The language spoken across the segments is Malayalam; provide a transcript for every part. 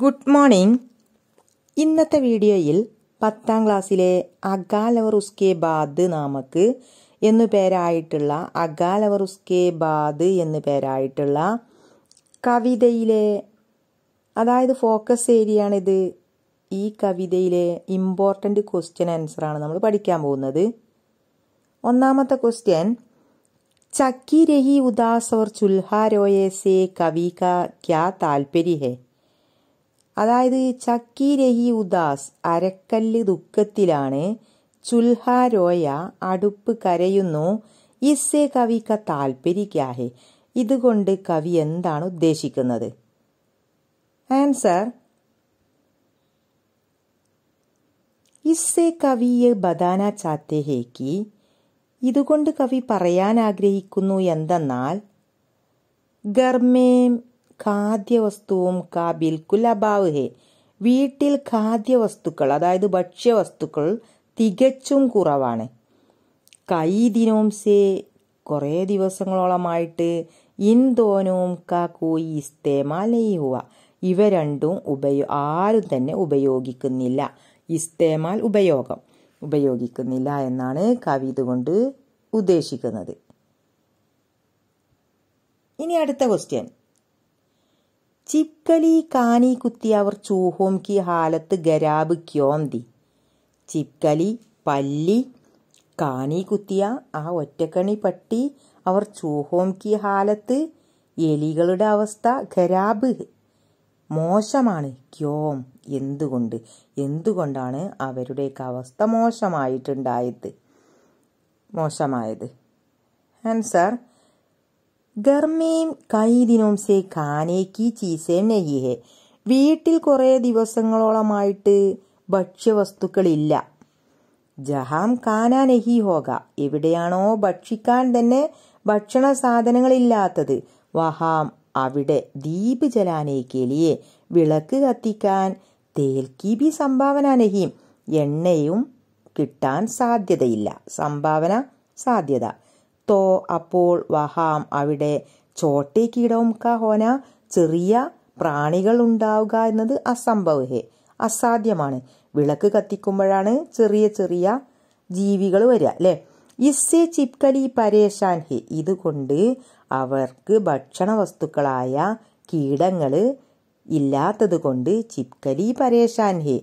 ഗുഡ് മോർണിംഗ് ഇന്നത്തെ വീഡിയോയിൽ പത്താം ക്ലാസ്സിലെ അഗാലവർ ഉസ്കെ ബാദ് നാമക്ക് എന്നു പേരായിട്ടുള്ള അഗാലവർ ഉസ്കെ ബാദ് എന്നു പേരായിട്ടുള്ള കവിതയിലെ അതായത് ഫോക്കസ് ഏരിയയാണിത് ഈ കവിതയിലെ ഇമ്പോർട്ടൻ്റ് ക്വസ്റ്റ്യൻ ആൻസറാണ് നമ്മൾ പഠിക്കാൻ പോകുന്നത് ഒന്നാമത്തെ ക്വസ്റ്റ്യൻ ചക്കി രഹി ഉദാസ് ഓർ സേ കവിക കവി കാ ക്യാ താൽപര്യ ഹേ അതായത് ചക്കി രഹി ഉദാസ് അരക്കല്ല് ദുഃഖത്തിലാണ് ചുൽഹ രോയ അടുപ്പ് കരയുന്നു ഇസ്സേ കവിക്ക താൽപര്യക്കാഹെ ഇതുകൊണ്ട് കവി എന്താണ് ഉദ്ദേശിക്കുന്നത് ആൻസർ ഇസ്സേ കവിയെ ബദാന ചാത്തേഹേക്ക് ഇതുകൊണ്ട് കവി പറയാൻ ആഗ്രഹിക്കുന്നു എന്തെന്നാൽ ഗർമേം ഖാദ്യവസ്തുവും കാ ബിൽക്കുൽ അഭാവ് ഹേ വീട്ടിൽ ഖാദ്യവസ്തുക്കൾ അതായത് ഭക്ഷ്യവസ്തുക്കൾ തികച്ചും കുറവാണ് കൈ സേ കുറെ ദിവസങ്ങളോളമായിട്ട് ഇൻദോനവും കാക്കോയി ഇസ്തേമാലയി ഹുവ ഇവ രണ്ടും ഉപയോ ആരും തന്നെ ഉപയോഗിക്കുന്നില്ല ഇസ്തേമാൽ ഉപയോഗം ഉപയോഗിക്കുന്നില്ല എന്നാണ് കവി ഇതുകൊണ്ട് ഉദ്ദേശിക്കുന്നത് ഇനി അടുത്ത ക്വസ്റ്റ്യൻ ചിക്കലി കാനി കുത്തി അവർ കി ഹാലത്ത് ഗരാബ് ക്യോന്തി ചിക്കലി പല്ലി കാനി കുത്തിയ ആ ഒറ്റക്കണി പട്ടി അവർ ചൂഹോം കി ഹാലത്ത് എലികളുടെ അവസ്ഥ ഖരാബ് മോശമാണ് ക്യോം എന്തുകൊണ്ട് എന്തുകൊണ്ടാണ് അവരുടെയൊക്കെ അവസ്ഥ മോശമായിട്ടുണ്ടായത് മോശമായത് ആൻസർ ഗർമ്മയും में സേ ദിനോം സെ ഖാനെ ചീസേം നെയ്യ് വീട്ടിൽ കുറെ ദിവസങ്ങളോളമായിട്ട് ഭക്ഷ്യവസ്തുക്കളില്ല ജഹാം കാനാ നെഹി ഹോക എവിടെയാണോ ഭക്ഷിക്കാൻ തന്നെ ഭക്ഷണ സാധനങ്ങളില്ലാത്തത് വഹാം അവിടെ ദീപ് ജലാനെ വിളക്ക് കത്തിക്കാൻ തേൽക്കി ബി സംഭാവന നെഹിയും എണ്ണയും കിട്ടാൻ സാധ്യതയില്ല സംഭാവന സാധ്യത തോ അപ്പോൾ വഹാം അവിടെ ചോട്ടി കീടവും കഹോന ചെറിയ പ്രാണികൾ ഉണ്ടാവുക എന്നത് അസംഭവഹേ അസാധ്യമാണ് വിളക്ക് കത്തിക്കുമ്പോഴാണ് ചെറിയ ചെറിയ ജീവികൾ വരിക അല്ലെ ഇസ്സെ ചിപ്കലി പരേഷാൻ ഹി ഇതുകൊണ്ട് അവർക്ക് ഭക്ഷണ വസ്തുക്കളായ കീടങ്ങൾ ഇല്ലാത്തത് കൊണ്ട് ചിപ്കലി പരേഷാൻ ഹി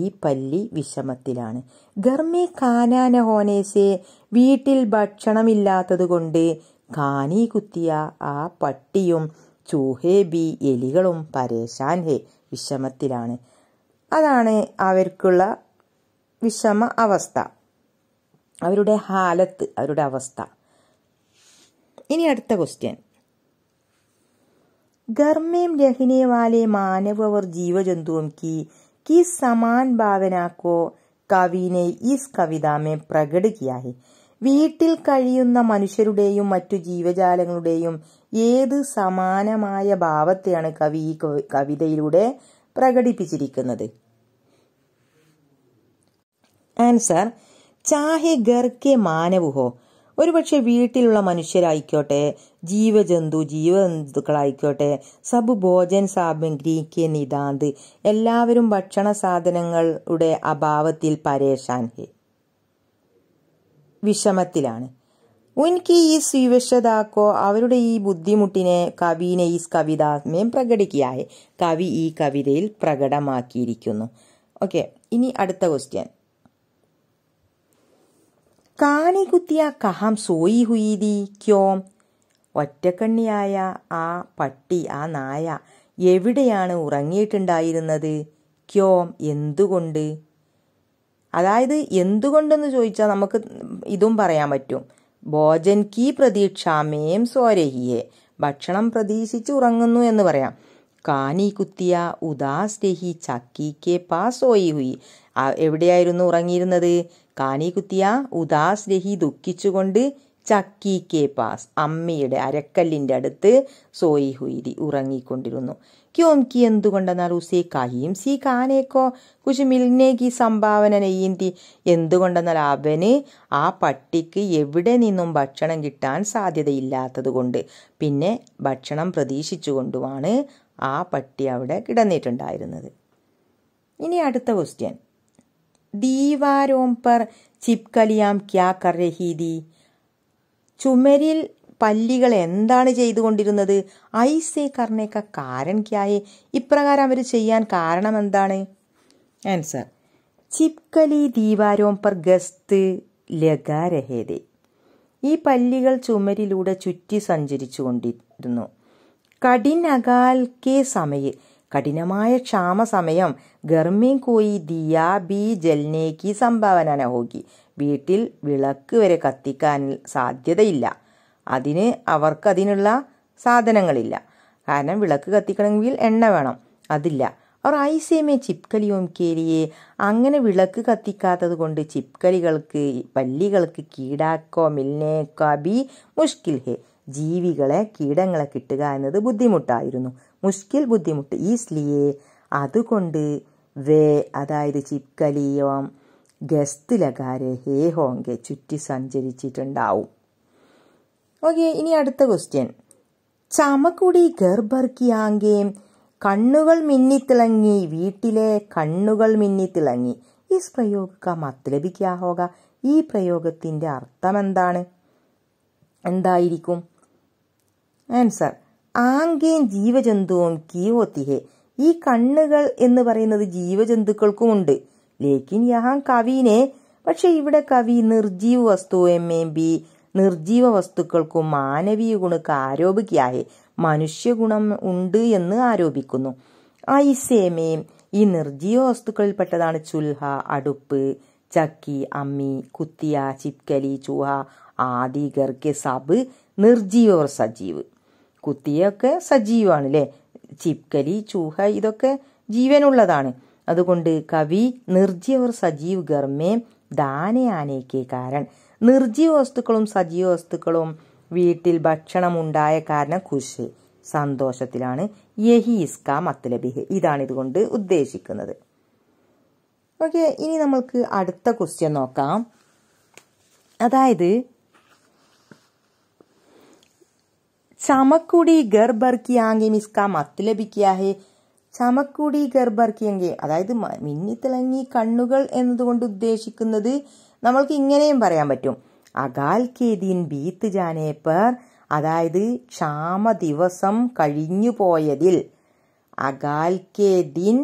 ഈ പല്ലി വിഷമത്തിലാണ് ഗർമി കാനാന ഹോനേസെ വീട്ടിൽ ഭക്ഷണമില്ലാത്തതുകൊണ്ട് കാനി കുത്തിയ ആ പട്ടിയും ചൂഹേ ബി എലികളും പരേശാൻ ഹേ വിഷമത്തിലാണ് അതാണ് അവർക്കുള്ള വിഷമ അവസ്ഥ അവരുടെ ഹാലത്ത് അവരുടെ അവസ്ഥ ഇനി അടുത്ത ക്വസ്റ്റ്യൻ ഗർമ്മയും രഹിനെ മാനവർ ജീവജന്തുവും കി की समान भावना को कवि ने इस कविता में प्रकट किया है വീട്ടിൽ കഴിയുന്ന മനുഷ്യരുടെയും മറ്റു ജീവജാലങ്ങളുടെയും ഏത് സമാനമായ ഭാവത്തെയാണ് കവി ഈ കവിതയിലൂടെ പ്രകടിപ്പിച്ചിരിക്കുന്നത് ആൻസർ ചാഹെ ഗർക്കെ മാനവുഹോ ഒരുപക്ഷെ വീട്ടിലുള്ള മനുഷ്യരായിക്കോട്ടെ ജീവജന്തു ജീവജന്തുക്കളായിക്കോട്ടെ സബ് ഭോജൻ സാമഗ്രി കെ നിതാന്ത് എല്ലാവരും ഭക്ഷണ സാധനങ്ങളുടെ അഭാവത്തിൽ പരേഷാൻ ഹെ വിഷമത്തിലാണ് ഉൻകി ഈ സ്വീവശ്യതാക്കോ അവരുടെ ഈ ബുദ്ധിമുട്ടിനെ കവിനെ ഈ കവിതാത്മയം പ്രകടിക്കുകയായി കവി ഈ കവിതയിൽ പ്രകടമാക്കിയിരിക്കുന്നു ഓക്കെ ഇനി അടുത്ത ക്വസ്റ്റ്യൻ കാണി കുത്തിയ കഹം സോയി ഹുയിതി ക്യോം ഒറ്റക്കണ്ണിയായ ആ പട്ടി ആ നായ എവിടെയാണ് ഉറങ്ങിയിട്ടുണ്ടായിരുന്നത് ക്യോം എന്തുകൊണ്ട് അതായത് എന്തുകൊണ്ടെന്ന് ചോദിച്ചാൽ നമുക്ക് ഇതും പറയാൻ പറ്റും ഭോജൻ കി പ്രതീക്ഷാമേം സ്വരഹിയെ ഭക്ഷണം പ്രതീക്ഷിച്ച് ഉറങ്ങുന്നു എന്ന് പറയാം കാനി കുത്തിയ ഉദാസ് ചക്കി കെ പാസ് സോയി ഹുയി എവിടെയായിരുന്നു ഉറങ്ങിയിരുന്നത് കാണികുത്തിയ ഉദാസ് രഹി ദുഃഖിച്ചുകൊണ്ട് ചക്കി കെ പാസ് അമ്മയുടെ അരക്കല്ലിൻ്റെ അടുത്ത് സോയി ഹുയിരി ഉറങ്ങിക്കൊണ്ടിരുന്നു ക്യോംകി എന്തുകൊണ്ടെന്നാൽ ഉസേ കയ്യും സി കാനേക്കോ കുശ് മിൽനേക്കി സംഭാവന നെയ്യന്തി എന്തുകൊണ്ടെന്നാൽ അവന് ആ പട്ടിക്ക് എവിടെ നിന്നും ഭക്ഷണം കിട്ടാൻ സാധ്യതയില്ലാത്തതുകൊണ്ട് പിന്നെ ഭക്ഷണം പ്രതീക്ഷിച്ചുകൊണ്ടുമാണ് ആ പട്ടി അവിടെ കിടന്നിട്ടുണ്ടായിരുന്നത് ഇനി അടുത്ത ക്വസ്റ്റ്യൻ ദീവാരോം പർ ചിപ്കലിയാം ക്യാ കറഹീതി ചുമരിൽ പല്ലികൾ എന്താണ് ചെയ്തുകൊണ്ടിരുന്നത് ഐസേ കർണേക്ക കാരൻ ക്യായെ ഇപ്രകാരം അവർ ചെയ്യാൻ കാരണം എന്താണ് ആൻസർ ചിപ്കലി ദീവാരോം പർ ഗസ്ത് ലഗാരഹേദേ ഈ പല്ലികൾ ചുമരിലൂടെ ചുറ്റി സഞ്ചരിച്ചു കൊണ്ടിരുന്നു കഠിനകാൽ കെ സമയ കഠിനമായ ക്ഷാമ സമയം ഗർമി കോയി ദിയ ബി ജൽനേക്ക് സംഭാവന നഹോകി വീട്ടിൽ വിളക്ക് വരെ കത്തിക്കാൻ സാധ്യതയില്ല അതിന് അവർക്കതിനുള്ള സാധനങ്ങളില്ല കാരണം വിളക്ക് കത്തിക്കണമെങ്കിൽ എണ്ണ വേണം അതില്ല അവർ ഐസേമേ ചിപ്കലിയും കേരിയെ അങ്ങനെ വിളക്ക് കത്തിക്കാത്തത് കൊണ്ട് ചിപ്കലികൾക്ക് പല്ലികൾക്ക് കീടാക്കോ മിൽനേക്കോ ബി മുഷ്കിൽ ഹേ ജീവികളെ കീടങ്ങളെ കിട്ടുക എന്നത് ബുദ്ധിമുട്ടായിരുന്നു മുഷ്കിൽ ബുദ്ധിമുട്ട് ഈസ്ലിയെ അതുകൊണ്ട് വേ അതായത് ചിപ്കലിയോം ഗസ്തിലകാരെ ഹേ ഹോങ്കെ ചുറ്റി സഞ്ചരിച്ചിട്ടുണ്ടാവും ഓക്കെ ഇനി അടുത്ത ക്വസ്റ്റ്യൻ ചമക്കുടി ഗർഭർക്കിയാങ്കേം കണ്ണുകൾ മിന്നിത്തിളങ്ങി വീട്ടിലെ കണ്ണുകൾ മിന്നിത്തിളങ്ങി ഈ പ്രയോഗ മത്ലബിക്കാഹോക ഈ പ്രയോഗത്തിൻ്റെ അർത്ഥം എന്താണ് എന്തായിരിക്കും ആൻസർ ആങ്കേം ജീവജന്തുവും കീവോത്തിഹെ ഈ കണ്ണുകൾ എന്ന് പറയുന്നത് ജീവജന്തുക്കൾക്കുമുണ്ട് ലേക്കിൻ യഹാം കവിനെ പക്ഷെ ഇവിടെ കവി നിർജീവ വസ്തുവേം ബി നിർജീവ വസ്തുക്കൾക്കും മാനവീയ ഗുണക്ക് ആരോപിക്കാഹെ മനുഷ്യഗുണം ഉണ്ട് എന്ന് ആരോപിക്കുന്നു ഐസേമേം ഈ നിർജീവ പെട്ടതാണ് ചുൽഹ അടുപ്പ് ചക്കി അമ്മി കുത്തിയ ചിപ്കലി ചൂഹ ആദി ഗർഗ സബ് നിർജീവ സജീവ് കുത്തിയൊക്കെ സജീവമാണ് അല്ലേ ചിപ്കലി ചൂഹ ഇതൊക്കെ ജീവനുള്ളതാണ് അതുകൊണ്ട് കവി നിർജീവർ സജീവ് ഗർമ്മേ ദാനയാനേക്ക് കാരൻ നിർജീവ വസ്തുക്കളും സജീവ വസ്തുക്കളും വീട്ടിൽ ഭക്ഷണം ഉണ്ടായ കാരണം ഖുഷി സന്തോഷത്തിലാണ് യഹി ഇസ്ക മത്തലബിഹ് ഇതാണ് ഇതുകൊണ്ട് ഉദ്ദേശിക്കുന്നത് ഓക്കെ ഇനി നമ്മൾക്ക് അടുത്ത ക്വസ്റ്റ്യൻ നോക്കാം അതായത് ചമക്കുടി ഗർഭർക്കിയാങ്കി മിസ്ക മത്ത് ലഭിക്കാഹേ ചമക്കുടി ഗർഭർക്കിയെങ്കിൽ അതായത് മിന്നിത്തിളങ്ങി കണ്ണുകൾ എന്നതുകൊണ്ട് ഉദ്ദേശിക്കുന്നത് നമ്മൾക്ക് ഇങ്ങനെയും പറയാൻ പറ്റും അകാൽ കേദീൻ ബീത്ത് ജാനേപ്പർ അതായത് ക്ഷാമ ദിവസം കഴിഞ്ഞു പോയതിൽ അകാൽ കേദീൻ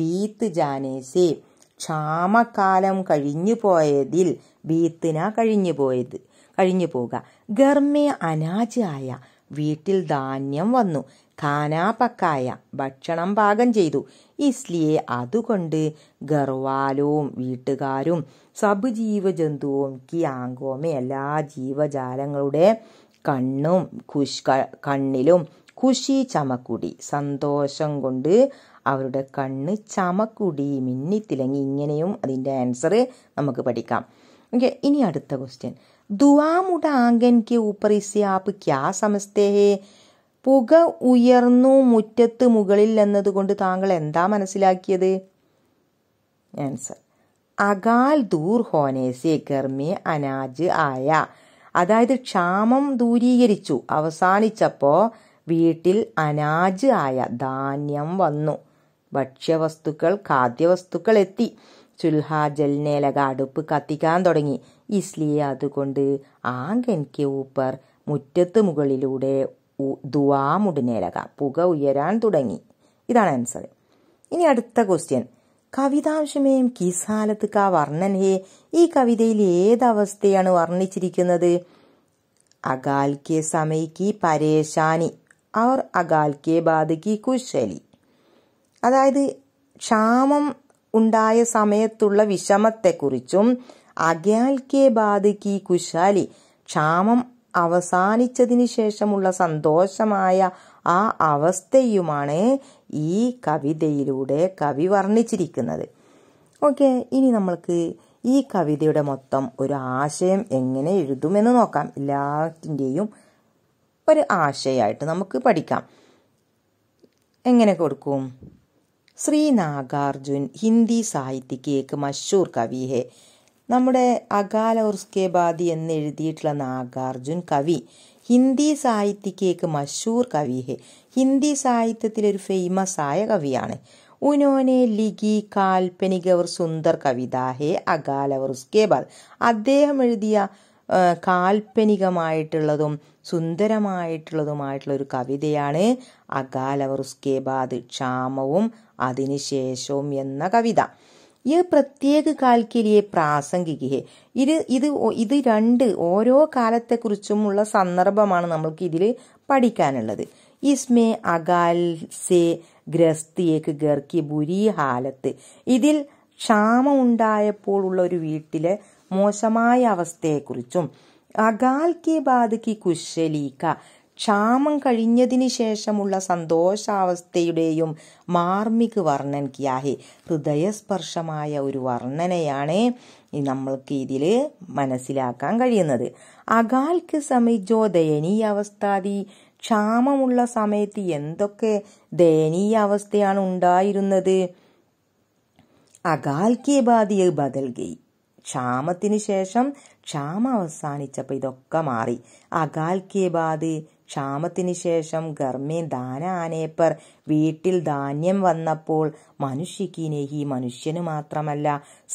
ബീത്ത് ജാനേസേ ക്ഷാമകാലം കഴിഞ്ഞു പോയതിൽ ബീത്തിന കഴിഞ്ഞു പോയത് കഴിഞ്ഞു പോവുക ഗർമ്മേ അനാജായ വീട്ടിൽ ധാന്യം വന്നു ഖാനാപക്കായ ഭക്ഷണം പാകം ചെയ്തു ഇസ്ലിയെ അതുകൊണ്ട് ഗർവാലവും വീട്ടുകാരും സബ് ജീവജന്തുവും കിയാങ്കോമെ എല്ലാ ജീവജാലങ്ങളുടെ കണ്ണും കുഷ് കണ്ണിലും ഖുഷി ചമക്കുടി സന്തോഷം കൊണ്ട് അവരുടെ കണ്ണ് ചമക്കുടി മിന്നിത്തിലങ്ങി ഇങ്ങനെയും അതിൻ്റെ ആൻസർ നമുക്ക് പഠിക്കാം ഓക്കെ ഇനി അടുത്ത ക്വസ്റ്റ്യൻ ദുവാമുട ആങ്കൻക്ക് ഊപ്പറിസി ആപ്പ് ക്യാ സമസ്തേ പുക ഉയർന്നു മുറ്റത്ത് മുകളിൽ എന്നതുകൊണ്ട് താങ്കൾ എന്താ മനസ്സിലാക്കിയത് ആൻസർ അകാൽ ദൂർ ഹോനേസെ ഗർമേ അനാജ് ആയ അതായത് ക്ഷാമം ദൂരീകരിച്ചു അവസാനിച്ചപ്പോൾ വീട്ടിൽ അനാജ് ആയ ധാന്യം വന്നു ഭക്ഷ്യവസ്തുക്കൾ ഖാദ്യവസ്തുക്കൾ എത്തി സുൽഹ ജൽനേലക അടുപ്പ് കത്തിക്കാൻ തുടങ്ങി ഇസ്ലിയെ അതുകൊണ്ട് ആങ്കൻക്ക് ഊപ്പർ മുറ്റത്ത് മുകളിലൂടെ ദുവാമുടിനേലക പുക ഉയരാൻ തുടങ്ങി ഇതാണ് ആൻസർ ഇനി അടുത്ത ക്വസ്റ്റ്യൻ കവിതാംശമേയും കിസാലത്ത് കാ വർണ്ണൻ ഹേ ഈ കവിതയിൽ ഏതവസ്ഥയാണ് വർണ്ണിച്ചിരിക്കുന്നത് അകാൽ കെ സമയ്ക്ക് പരേശാനി അവർ അകാൽ കെ ബാധയ്ക്ക് കുശലി അതായത് ക്ഷാമം ഉണ്ടായ സമയത്തുള്ള വിഷമത്തെക്കുറിച്ചും അഗ്യാൽക്കെ ബാദ് കി കുശാലി ക്ഷാമം അവസാനിച്ചതിനു ശേഷമുള്ള സന്തോഷമായ ആ അവസ്ഥയുമാണ് ഈ കവിതയിലൂടെ കവി വർണ്ണിച്ചിരിക്കുന്നത് ഓക്കെ ഇനി നമ്മൾക്ക് ഈ കവിതയുടെ മൊത്തം ഒരു ആശയം എങ്ങനെ എഴുതുമെന്ന് നോക്കാം എല്ലാത്തിൻ്റെയും ഒരു ആശയമായിട്ട് നമുക്ക് പഠിക്കാം എങ്ങനെ കൊടുക്കും ശ്രീ നാഗാർജുൻ ഹിന്ദി സാഹിത്യക്ക് ഏക്ക് മഷൂർ കവി ഹെ നമ്മുടെ അകാല ഉർസ്കെ ബാദി എഴുതിയിട്ടുള്ള നാഗാർജുൻ കവി ഹിന്ദി സാഹിത്യക്ക് ഏക്ക് മഷൂർ കവി ഹെ ഹിന്ദി സാഹിത്യത്തിലൊരു ഒരു ഫേമസ് ആയ കവിയാണ് ഉനോനെ ലിഗി കാൽപ്പനിക ഒരു സുന്ദർ കവിത ഹേ അകാല ഉർസ്കെ ബാദ് അദ്ദേഹം എഴുതിയ കാൽപ്പനികമായിട്ടുള്ളതും സുന്ദരമായിട്ടുള്ളതുമായിട്ടുള്ള ഒരു കവിതയാണ് അകാലവർ ഉസ്കേബാദ് ക്ഷാമവും അതിനുശേഷവും എന്ന കവിത ഈ പ്രത്യേക കാൽക്കിരിയെ പ്രാസംഗികയെ ഇത് ഇത് ഇത് രണ്ട് ഓരോ കാലത്തെക്കുറിച്ചുമുള്ള സന്ദർഭമാണ് നമ്മൾക്ക് ഇതിൽ പഠിക്കാനുള്ളത് ഇസ്മേ അകാൽ സേ ഗ്രസ്തിയേക്ക് ഗർക്കി ബുരി ഹാലത്ത് ഇതിൽ ക്ഷാമമുണ്ടായപ്പോൾ ഉള്ള ഒരു വീട്ടിലെ മോശമായ അവസ്ഥയെക്കുറിച്ചും അകാൽ കെ ബാദ് കി കുശലീക്ക ക്ഷാമം കഴിഞ്ഞതിന് ശേഷമുള്ള സന്തോഷാവസ്ഥയുടെയും മാർമിക് വർണ്ണൻ ക്യാഹി ഹൃദയസ്പർശമായ ഒരു വർണ്ണനയാണ് നമ്മൾക്ക് ഇതിൽ മനസ്സിലാക്കാൻ കഴിയുന്നത് അകാൽക്ക് സമയജോ ദയനീയ അവസ്ഥാതി ക്ഷാമമുള്ള സമയത്ത് എന്തൊക്കെ ദയനീയ അവസ്ഥയാണ് ഉണ്ടായിരുന്നത് അകാൽക്കേ ബാധിയെ ബദൽ ഗയി ക്ഷാമത്തിന് ശേഷം ക്ഷാമം അവസാനിച്ചപ്പോൾ ഇതൊക്കെ മാറി അകാൽക്കേ ബാധി ക്ഷാമത്തിനു ശേഷം ഗർമ്മേ ദാന ആനേപ്പർ വീട്ടിൽ ധാന്യം വന്നപ്പോൾ മനുഷ്യക്കിനേഹി മനുഷ്യന് മാത്രമല്ല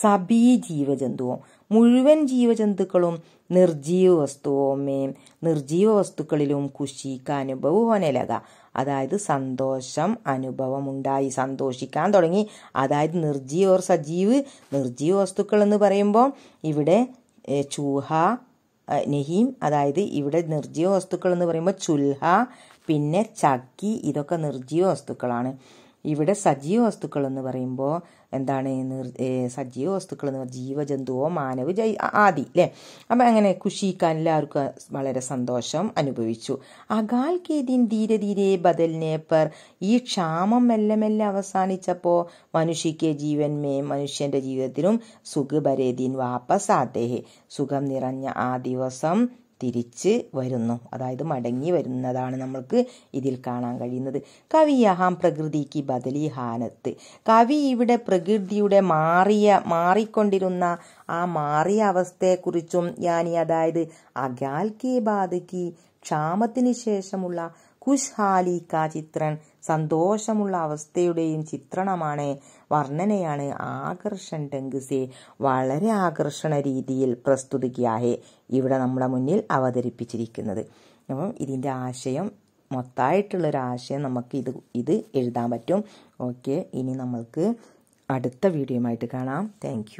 സബീ ജീവജന്തുവും മുഴുവൻ ജീവജന്തുക്കളും നിർജീവ വസ്തുവോമേം നിർജീവ വസ്തുക്കളിലും കുശിക്ക അനുഭവോനലക അതായത് സന്തോഷം അനുഭവം ഉണ്ടായി സന്തോഷിക്കാൻ തുടങ്ങി അതായത് നിർജീവ സജീവ് നിർജീവ വസ്തുക്കൾ എന്ന് പറയുമ്പോൾ ഇവിടെ ചൂഹ നെഹീം അതായത് ഇവിടെ നിർജ്ജീവ വസ്തുക്കൾ എന്ന് പറയുമ്പോൾ ചുൽഹ പിന്നെ ചക്കി ഇതൊക്കെ നിർജ്ജീവ വസ്തുക്കളാണ് ഇവിടെ സജീവ വസ്തുക്കൾ എന്ന് പറയുമ്പോൾ എന്താണ് സജീവ വസ്തുക്കൾ എന്ന് പറഞ്ഞാൽ ജീവജന്തുവോ മാനവ ജൈ ആദി അല്ലേ അപ്പം അങ്ങനെ കുഷിക്കാൻ എല്ലാവർക്കും വളരെ സന്തോഷം അനുഭവിച്ചു അകാൽ കേദീൻ ധീരെ ധീരെ ബദലിനേപ്പർ ഈ ക്ഷാമം മെല്ലെ മെല്ലെ അവസാനിച്ചപ്പോൾ മനുഷ്യക്ക് ജീവന്മേ മനുഷ്യൻ്റെ ജീവിതത്തിനും സുഖ ബരേദീൻ വാപ്പസ് ആദ്ദേഹം സുഖം നിറഞ്ഞ ആ ദിവസം തിരിച്ച് വരുന്നു അതായത് മടങ്ങി വരുന്നതാണ് നമ്മൾക്ക് ഇതിൽ കാണാൻ കഴിയുന്നത് കവി യഹാം പ്രകൃതിക്ക് ബദലി ഹാനത്ത് കവി ഇവിടെ പ്രകൃതിയുടെ മാറിയ മാറിക്കൊണ്ടിരുന്ന ആ മാറിയ അവസ്ഥയെക്കുറിച്ചും യാനി അതായത് അഗാൽ കെ ബാധക്ക് ക്ഷാമത്തിന് ശേഷമുള്ള ഖുശ്ഹാലി കാ ചിത്രൻ സന്തോഷമുള്ള അവസ്ഥയുടെയും ചിത്രണമാണ് വർണ്ണനയാണ് ആകർഷൻ ടെങ്കിസെ വളരെ ആകർഷണ രീതിയിൽ പ്രസ്തുതിക്കാഹെ ഇവിടെ നമ്മുടെ മുന്നിൽ അവതരിപ്പിച്ചിരിക്കുന്നത് അപ്പം ഇതിൻ്റെ ആശയം ആശയം നമുക്ക് ഇത് ഇത് എഴുതാൻ പറ്റും ഓക്കെ ഇനി നമ്മൾക്ക് അടുത്ത വീഡിയോയുമായിട്ട് കാണാം താങ്ക്